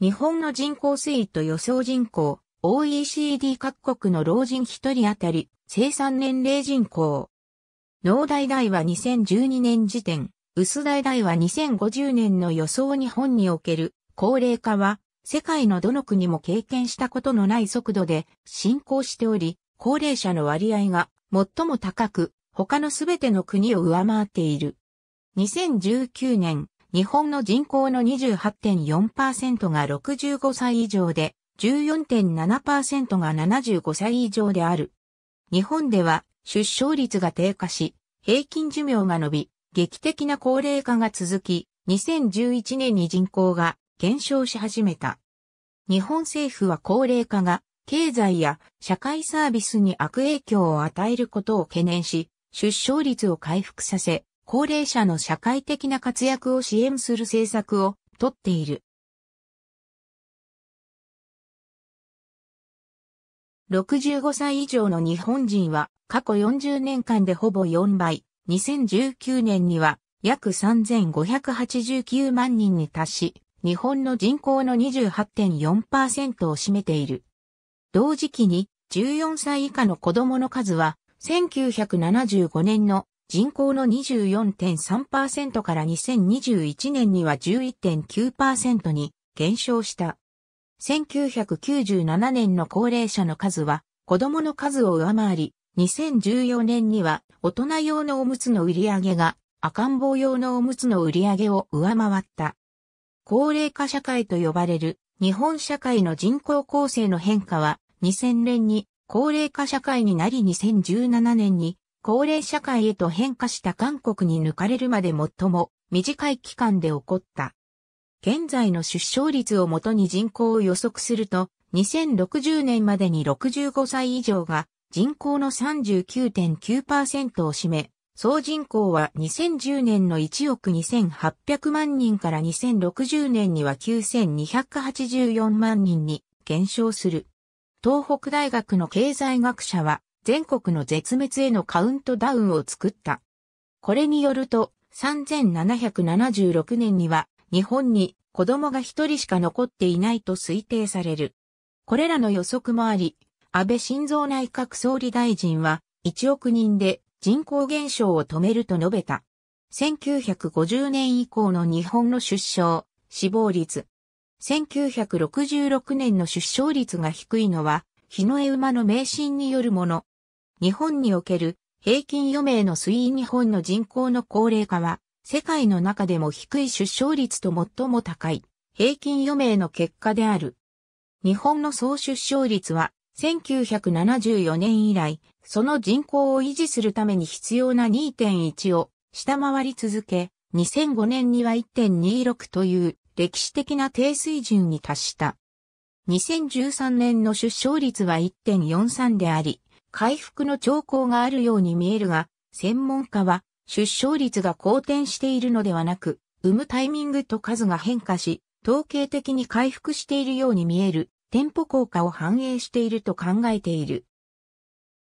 日本の人口推移と予想人口、OECD 各国の老人1人当たり、生産年齢人口。農大大は2012年時点、薄大大は2050年の予想日本における高齢化は、世界のどの国も経験したことのない速度で進行しており、高齢者の割合が最も高く、他のすべての国を上回っている。2019年、日本の人口の28.4%が65歳以上で、14.7%が75歳以上である。日本では出生率が低下し、平均寿命が伸び、劇的な高齢化が続き、2011年に人口が減少し始めた。日本政府は高齢化が経済や社会サービスに悪影響を与えることを懸念し、出生率を回復させ、高齢者の社会的な活躍を支援する政策をとっている。65歳以上の日本人は過去40年間でほぼ4倍、2019年には約3589万人に達し、日本の人口の28.4%を占めている。同時期に14歳以下の子供の数は1975年の人口の24.3%から2021年には11.9%に減少した。1997年の高齢者の数は子供の数を上回り、2014年には大人用のおむつの売り上げが赤ん坊用のおむつの売り上げを上回った。高齢化社会と呼ばれる日本社会の人口構成の変化は2000年に高齢化社会になり2017年に高齢社会へと変化した韓国に抜かれるまで最も短い期間で起こった。現在の出生率をもとに人口を予測すると、2060年までに65歳以上が人口の39.9%を占め、総人口は2010年の1億2800万人から2060年には9284万人に減少する。東北大学の経済学者は全国の絶滅へのカウントダウンを作った。これによると、3776年には日本に子供が一人しか残っていないと推定される。これらの予測もあり、安倍晋三内閣総理大臣は1億人で人口減少を止めると述べた。1950年以降の日本の出生、死亡率。1966年の出生率が低いのは、日の絵馬の迷信によるもの。日本における平均余命の推移日本の人口の高齢化は、世界の中でも低い出生率と最も高い、平均余命の結果である。日本の総出生率は、1974年以来、その人口を維持するために必要な2.1を下回り続け、2005年には1.26という歴史的な低水準に達した。2013年の出生率は1.43であり、回復の兆候があるように見えるが、専門家は出生率が好転しているのではなく、産むタイミングと数が変化し、統計的に回復しているように見える、店舗効果を反映していると考えている。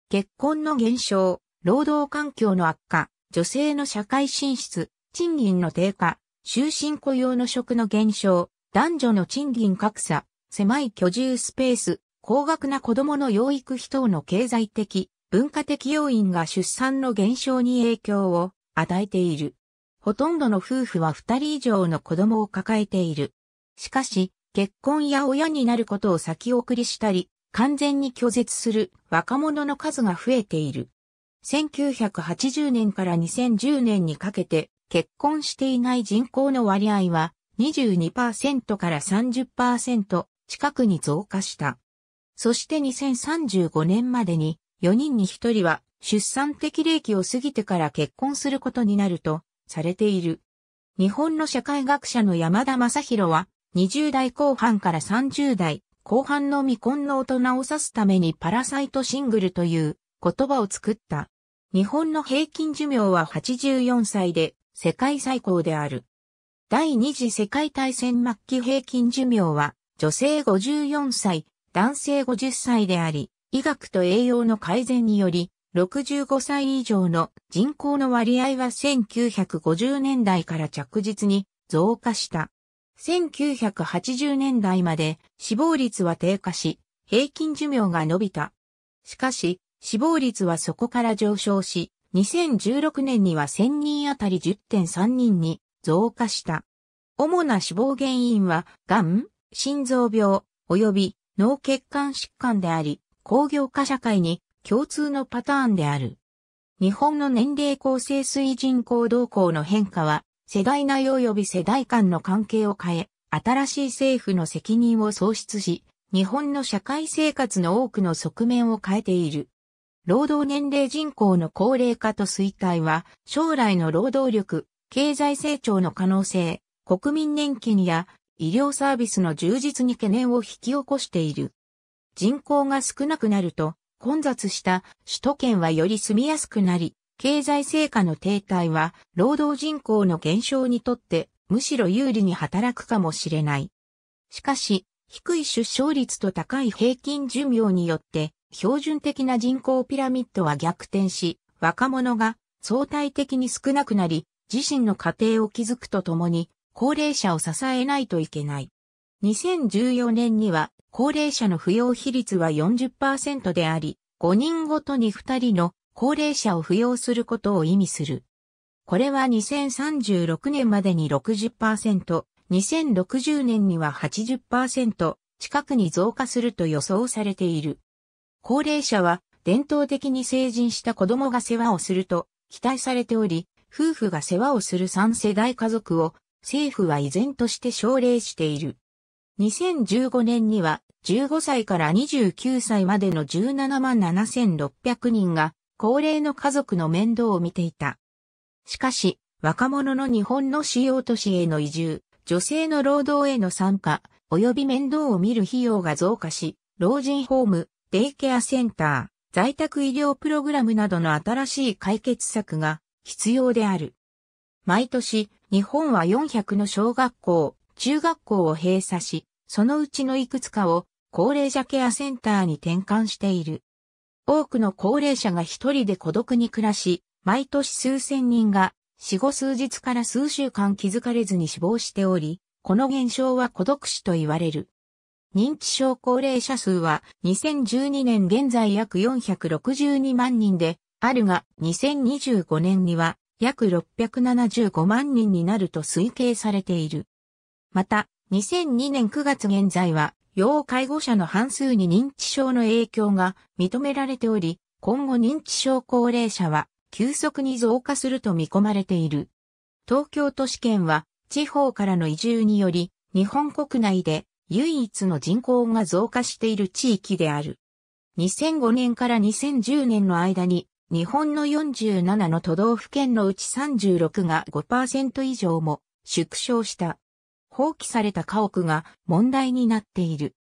結婚の減少、労働環境の悪化、女性の社会進出、賃金の低下、終身雇用の職の減少、男女の賃金格差、狭い居住スペース、高額な子供の養育費等の経済的、文化的要因が出産の減少に影響を与えている。ほとんどの夫婦は二人以上の子供を抱えている。しかし、結婚や親になることを先送りしたり、完全に拒絶する若者の数が増えている。1980年から2010年にかけて結婚していない人口の割合は22%から30%近くに増加した。そして2035年までに4人に1人は出産適齢期を過ぎてから結婚することになるとされている。日本の社会学者の山田正宏は20代後半から30代後半の未婚の大人を指すためにパラサイトシングルという言葉を作った。日本の平均寿命は84歳で世界最高である。第二次世界大戦末期平均寿命は女性54歳、男性50歳であり、医学と栄養の改善により、65歳以上の人口の割合は1950年代から着実に増加した。1980年代まで死亡率は低下し、平均寿命が伸びた。しかし、死亡率はそこから上昇し、2016年には1000人あたり10.3人に増加した。主な死亡原因は、癌、心臓病、及び脳血管疾患であり、工業化社会に共通のパターンである。日本の年齢構成水人口動向の変化は、世代内及び世代間の関係を変え、新しい政府の責任を喪失し、日本の社会生活の多くの側面を変えている。労働年齢人口の高齢化と衰退は、将来の労働力、経済成長の可能性、国民年金や医療サービスの充実に懸念を引き起こしている。人口が少なくなると、混雑した首都圏はより住みやすくなり、経済成果の停滞は、労働人口の減少にとって、むしろ有利に働くかもしれない。しかし、低い出生率と高い平均寿命によって、標準的な人口ピラミッドは逆転し、若者が相対的に少なくなり、自身の家庭を築くとともに、高齢者を支えないといけない。2014年には高齢者の扶養比率は40%であり、5人ごとに2人の高齢者を扶養することを意味する。これは2036年までに60%、2060年には80%近くに増加すると予想されている。高齢者は伝統的に成人した子供が世話をすると期待されており、夫婦が世話をする3世代家族を政府は依然として奨励している。2015年には15歳から29歳までの17万7600人が高齢の家族の面倒を見ていた。しかし、若者の日本の主要都市への移住、女性の労働への参加、及び面倒を見る費用が増加し、老人ホーム、デイケアセンター、在宅医療プログラムなどの新しい解決策が必要である。毎年、日本は400の小学校、中学校を閉鎖し、そのうちのいくつかを高齢者ケアセンターに転換している。多くの高齢者が一人で孤独に暮らし、毎年数千人が死後数日から数週間気づかれずに死亡しており、この現象は孤独死と言われる。認知症高齢者数は2012年現在約462万人であるが2025年には約675万人になると推計されている。また、2002年9月現在は、要介護者の半数に認知症の影響が認められており、今後認知症高齢者は急速に増加すると見込まれている。東京都市圏は地方からの移住により日本国内で唯一の人口が増加している地域である。2005年から2010年の間に日本の47の都道府県のうち36が5%以上も縮小した。放棄された家屋が問題になっている。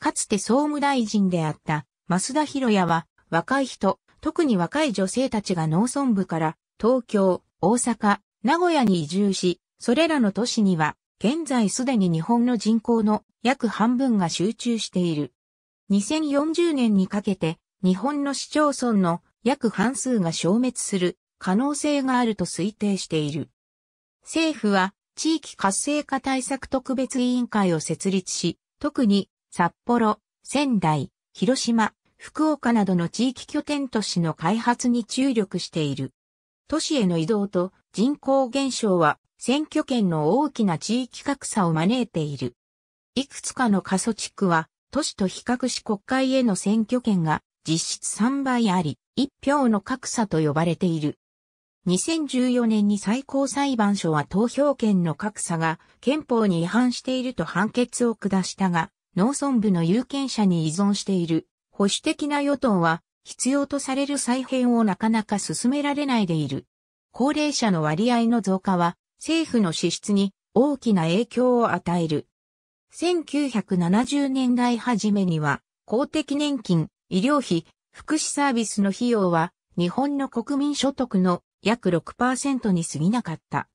かつて総務大臣であった増田博也は若い人、特に若い女性たちが農村部から東京、大阪、名古屋に移住し、それらの都市には現在すでに日本の人口の約半分が集中している。2040年にかけて日本の市町村の約半数が消滅する可能性があると推定している。政府は地域活性化対策特別委員会を設立し、特に札幌、仙台、広島、福岡などの地域拠点都市の開発に注力している。都市への移動と人口減少は選挙権の大きな地域格差を招いている。いくつかの過疎地区は都市と比較し国会への選挙権が実質3倍あり、一票の格差と呼ばれている。2014年に最高裁判所は投票権の格差が憲法に違反していると判決を下したが、農村部の有権者に依存している保守的な与党は必要とされる再編をなかなか進められないでいる。高齢者の割合の増加は政府の支出に大きな影響を与える。1970年代初めには公的年金、医療費、福祉サービスの費用は日本の国民所得の約6%に過ぎなかった。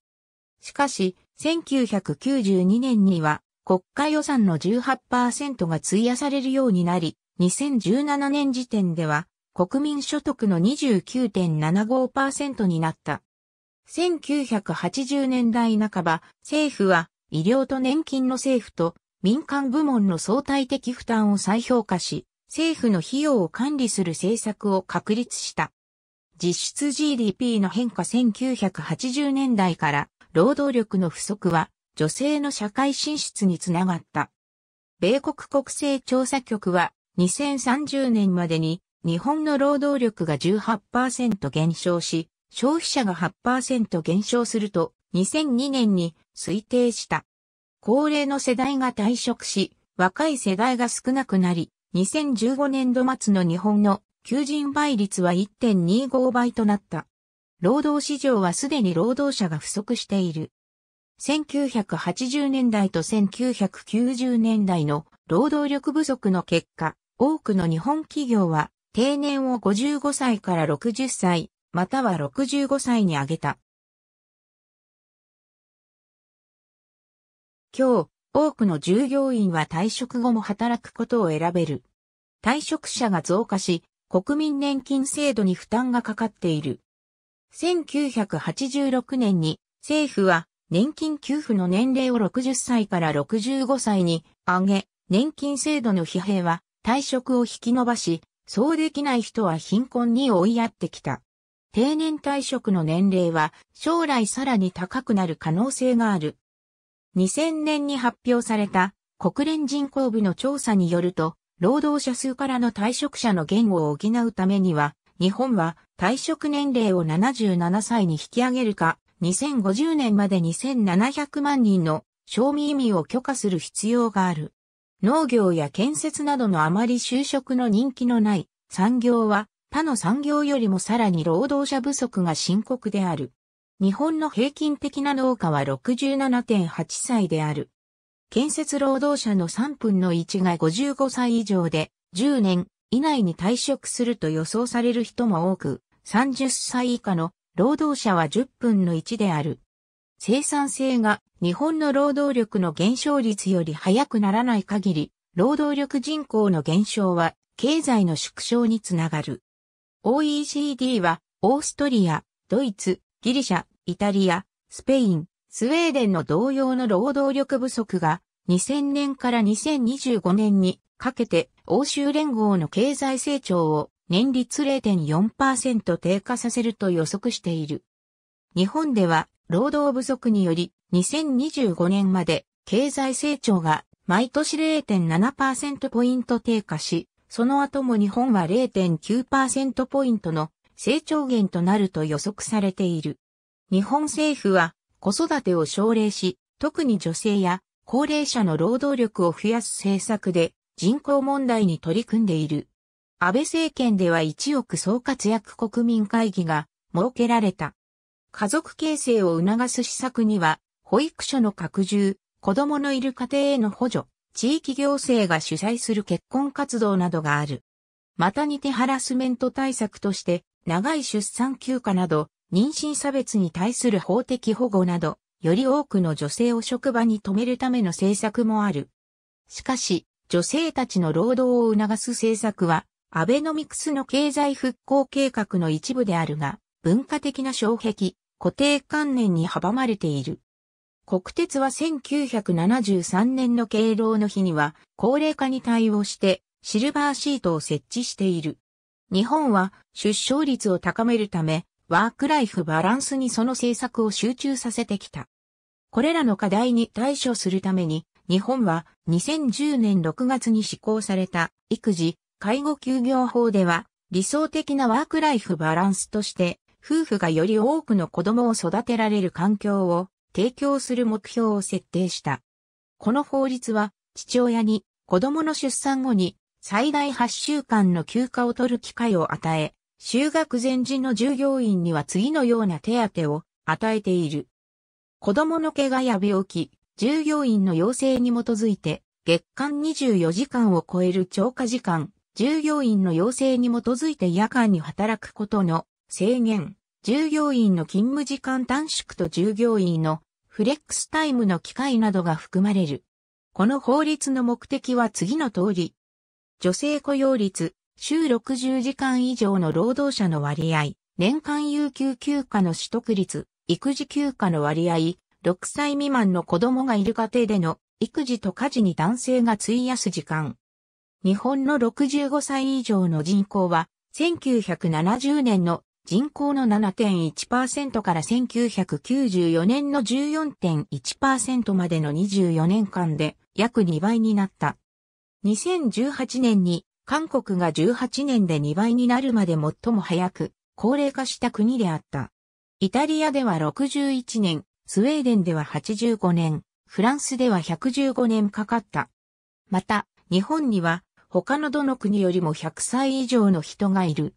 しかし、1992年には国家予算の18%が費やされるようになり、2017年時点では国民所得の29.75%になった。1980年代半ば、政府は医療と年金の政府と民間部門の相対的負担を再評価し、政府の費用を管理する政策を確立した。実質 GDP の変化1980年代から労働力の不足は女性の社会進出につながった。米国国勢調査局は2030年までに日本の労働力が18%減少し、消費者が8%減少すると2002年に推定した。高齢の世代が退職し、若い世代が少なくなり、2015年度末の日本の求人倍率は1.25倍となった。労働市場はすでに労働者が不足している。1980年代と1990年代の労働力不足の結果、多くの日本企業は定年を55歳から60歳、または65歳に上げた。今日、多くの従業員は退職後も働くことを選べる。退職者が増加し、国民年金制度に負担がかかっている。1986年に政府は年金給付の年齢を60歳から65歳に上げ、年金制度の疲弊は退職を引き延ばし、そうできない人は貧困に追いやってきた。定年退職の年齢は将来さらに高くなる可能性がある。2000年に発表された国連人口部の調査によると、労働者数からの退職者の言語を補うためには、日本は退職年齢を77歳に引き上げるか、2050年まで2700万人の賞味意味を許可する必要がある。農業や建設などのあまり就職の人気のない産業は他の産業よりもさらに労働者不足が深刻である。日本の平均的な農家は67.8歳である。建設労働者の3分の1が55歳以上で、10年以内に退職すると予想される人も多く、30歳以下の労働者は10分の1である。生産性が日本の労働力の減少率より早くならない限り、労働力人口の減少は経済の縮小につながる。OECD はオーストリア、ドイツ、ギリシャ、イタリア、スペイン、スウェーデンの同様の労働力不足が2000年から2025年にかけて欧州連合の経済成長を年率0.4%低下させると予測している。日本では労働不足により2025年まで経済成長が毎年0.7%ポイント低下し、その後も日本は0.9%ポイントの成長減となると予測されている。日本政府は子育てを奨励し、特に女性や高齢者の労働力を増やす政策で人口問題に取り組んでいる。安倍政権では1億総活躍国民会議が設けられた。家族形成を促す施策には、保育所の拡充、子供のいる家庭への補助、地域行政が主催する結婚活動などがある。またにてハラスメント対策として、長い出産休暇など、妊娠差別に対する法的保護など、より多くの女性を職場に止めるための政策もある。しかし、女性たちの労働を促す政策は、アベノミクスの経済復興計画の一部であるが、文化的な障壁、固定観念に阻まれている。国鉄は1973年の敬老の日には高齢化に対応してシルバーシートを設置している。日本は出生率を高めるためワークライフバランスにその政策を集中させてきた。これらの課題に対処するために、日本は2010年6月に施行された育児、介護休業法では理想的なワークライフバランスとして夫婦がより多くの子供を育てられる環境を提供する目標を設定した。この法律は父親に子供の出産後に最大8週間の休暇を取る機会を与え、就学前時の従業員には次のような手当を与えている。子供の怪我や病気、従業員の要請に基づいて、月間24時間を超える超過時間、従業員の要請に基づいて夜間に働くことの制限、従業員の勤務時間短縮と従業員のフレックスタイムの機会などが含まれる。この法律の目的は次の通り。女性雇用率、週60時間以上の労働者の割合、年間有給休暇の取得率、育児休暇の割合、6歳未満の子供がいる家庭での育児と家事に男性が費やす時間。日本の65歳以上の人口は、1970年の人口の7.1%から1994年の14.1%までの24年間で約2倍になった。2018年に韓国が18年で2倍になるまで最も早く高齢化した国であった。イタリアでは61年、スウェーデンでは85年、フランスでは115年かかった。また、日本には他のどの国よりも100歳以上の人がいる。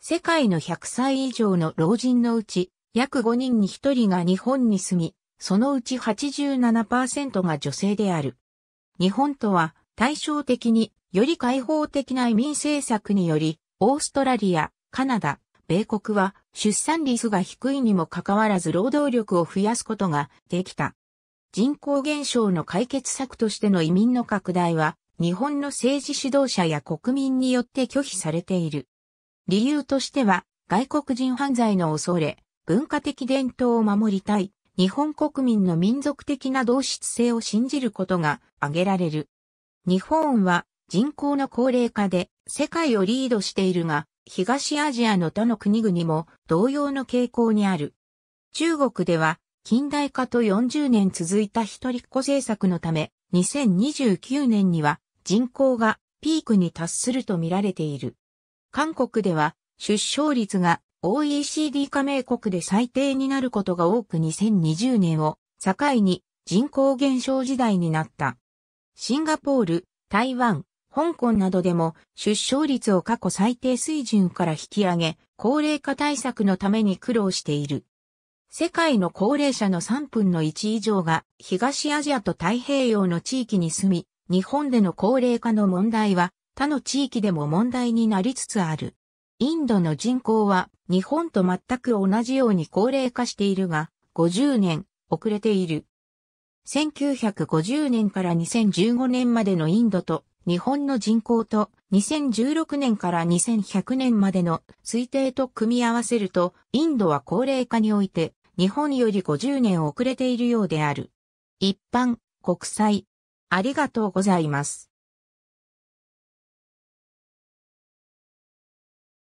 世界の100歳以上の老人のうち、約5人に1人が日本に住み、そのうち87%が女性である。日本とは対照的により開放的な移民政策により、オーストラリア、カナダ、米国は出産率が低いにもかかわらず労働力を増やすことができた。人口減少の解決策としての移民の拡大は、日本の政治指導者や国民によって拒否されている。理由としては、外国人犯罪の恐れ、文化的伝統を守りたい、日本国民の民族的な同質性を信じることが挙げられる。日本は人口の高齢化で世界をリードしているが、東アジアの他の国々も同様の傾向にある。中国では近代化と40年続いた一人っ子政策のため、2029年には人口がピークに達すると見られている。韓国では出生率が OECD 加盟国で最低になることが多く2020年を境に人口減少時代になった。シンガポール、台湾、香港などでも出生率を過去最低水準から引き上げ、高齢化対策のために苦労している。世界の高齢者の3分の1以上が東アジアと太平洋の地域に住み、日本での高齢化の問題は他の地域でも問題になりつつある。インドの人口は日本と全く同じように高齢化しているが、50年遅れている。1950年から2015年までのインドと日本の人口と2016年から2100年までの推定と組み合わせると、インドは高齢化において日本より50年遅れているようである。一般、国際。ありがとうございます。